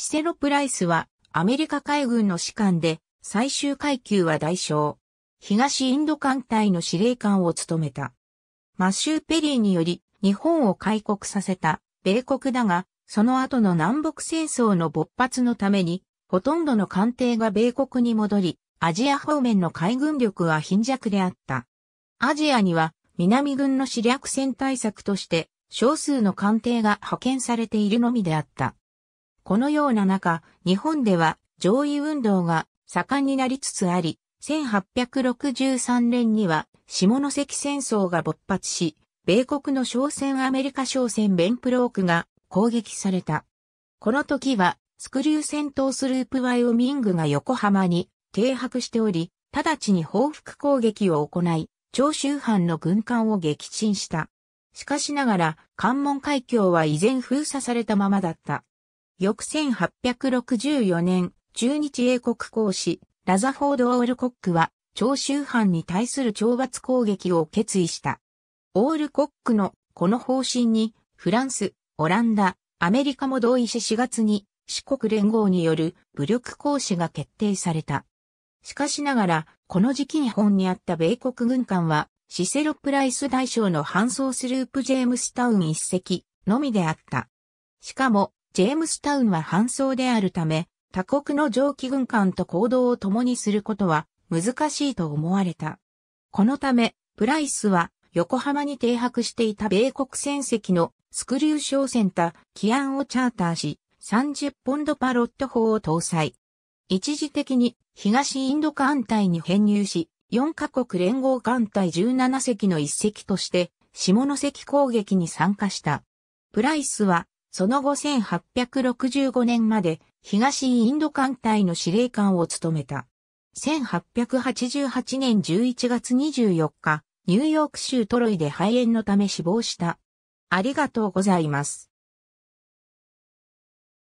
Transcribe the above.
シセロプライスはアメリカ海軍の士官で最終階級は大将。東インド艦隊の司令官を務めた。マッシュー・ペリーにより日本を開国させた米国だが、その後の南北戦争の勃発のために、ほとんどの艦艇が米国に戻り、アジア方面の海軍力は貧弱であった。アジアには南軍の死略戦対策として少数の艦艇が派遣されているのみであった。このような中、日本では上位運動が盛んになりつつあり、1863年には下関戦争が勃発し、米国の商船アメリカ商船ベンプロークが攻撃された。この時はスクリュー戦闘スループワイオミングが横浜に停泊しており、直ちに報復攻撃を行い、長州藩の軍艦を撃沈した。しかしながら、関門海峡は依然封鎖されたままだった。翌1864年、中日英国公使、ラザフォード・オールコックは、長州藩に対する懲罰攻撃を決意した。オールコックのこの方針に、フランス、オランダ、アメリカも同意し4月に、四国連合による武力行使が決定された。しかしながら、この時期日本にあった米国軍艦は、シセロ・プライス大将の搬送スループジェームスタウン一隻のみであった。しかも、ジェームスタウンは搬送であるため、他国の蒸気軍艦と行動を共にすることは難しいと思われた。このため、プライスは横浜に停泊していた米国船籍のスクリュー小船タ、キアンをチャーターし、30ポンドパロット砲を搭載。一時的に東インド艦隊に編入し、4カ国連合艦隊17隻の一隻として、下関攻撃に参加した。プライスはその後1865年まで東インド艦隊の司令官を務めた。1888年11月24日、ニューヨーク州トロイで肺炎のため死亡した。ありがとうございます。